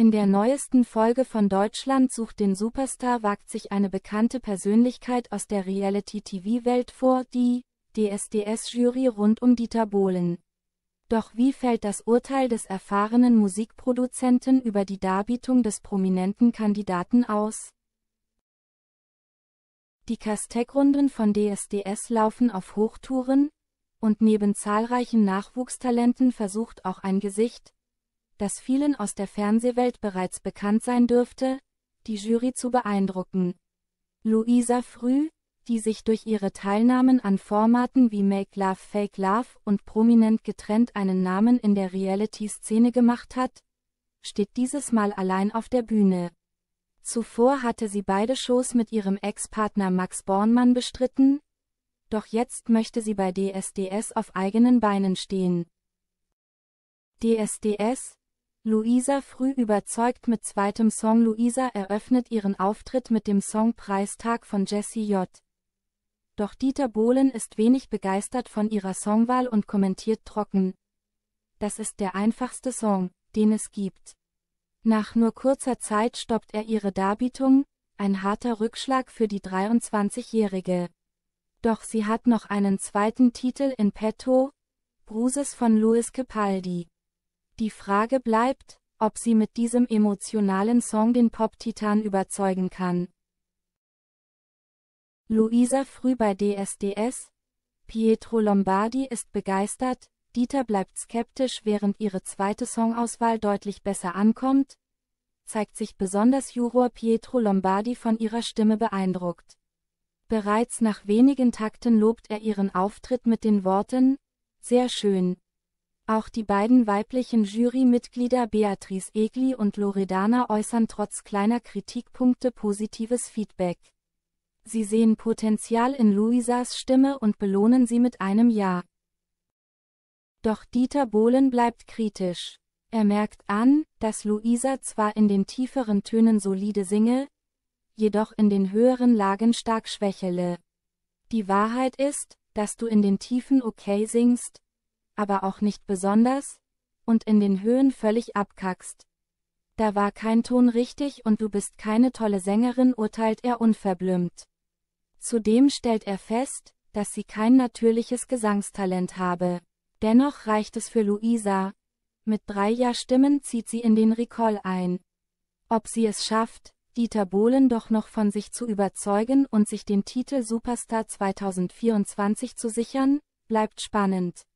In der neuesten Folge von Deutschland sucht den Superstar wagt sich eine bekannte Persönlichkeit aus der Reality-TV-Welt vor, die DSDS-Jury rund um Dieter Bohlen. Doch wie fällt das Urteil des erfahrenen Musikproduzenten über die Darbietung des prominenten Kandidaten aus? Die castec runden von DSDS laufen auf Hochtouren, und neben zahlreichen Nachwuchstalenten versucht auch ein Gesicht, das vielen aus der Fernsehwelt bereits bekannt sein dürfte, die Jury zu beeindrucken. Luisa Früh, die sich durch ihre Teilnahmen an Formaten wie Make Love Fake Love und prominent getrennt einen Namen in der Reality-Szene gemacht hat, steht dieses Mal allein auf der Bühne. Zuvor hatte sie beide Shows mit ihrem Ex-Partner Max Bornmann bestritten, doch jetzt möchte sie bei DSDS auf eigenen Beinen stehen. DSDS, Luisa Früh überzeugt mit zweitem Song Luisa eröffnet ihren Auftritt mit dem Song Preistag von Jesse J. Doch Dieter Bohlen ist wenig begeistert von ihrer Songwahl und kommentiert trocken. Das ist der einfachste Song, den es gibt. Nach nur kurzer Zeit stoppt er ihre Darbietung, ein harter Rückschlag für die 23-Jährige. Doch sie hat noch einen zweiten Titel in petto, Bruses von Louis Capaldi. Die Frage bleibt, ob sie mit diesem emotionalen Song den Pop-Titan überzeugen kann. Luisa Früh bei DSDS, Pietro Lombardi ist begeistert, Dieter bleibt skeptisch, während ihre zweite Songauswahl deutlich besser ankommt, zeigt sich besonders Juror Pietro Lombardi von ihrer Stimme beeindruckt. Bereits nach wenigen Takten lobt er ihren Auftritt mit den Worten, sehr schön. Auch die beiden weiblichen Jurymitglieder Beatrice Egli und Loredana äußern trotz kleiner Kritikpunkte positives Feedback. Sie sehen Potenzial in Luisas Stimme und belohnen sie mit einem Ja. Doch Dieter Bohlen bleibt kritisch. Er merkt an, dass Luisa zwar in den tieferen Tönen solide singe, jedoch in den höheren Lagen stark schwächele. Die Wahrheit ist, dass du in den Tiefen okay singst, aber auch nicht besonders, und in den Höhen völlig abkackst. Da war kein Ton richtig und du bist keine tolle Sängerin, urteilt er unverblümt. Zudem stellt er fest, dass sie kein natürliches Gesangstalent habe. Dennoch reicht es für Luisa. Mit drei Ja-Stimmen zieht sie in den Recall ein. Ob sie es schafft, Dieter Bohlen doch noch von sich zu überzeugen und sich den Titel Superstar 2024 zu sichern, bleibt spannend.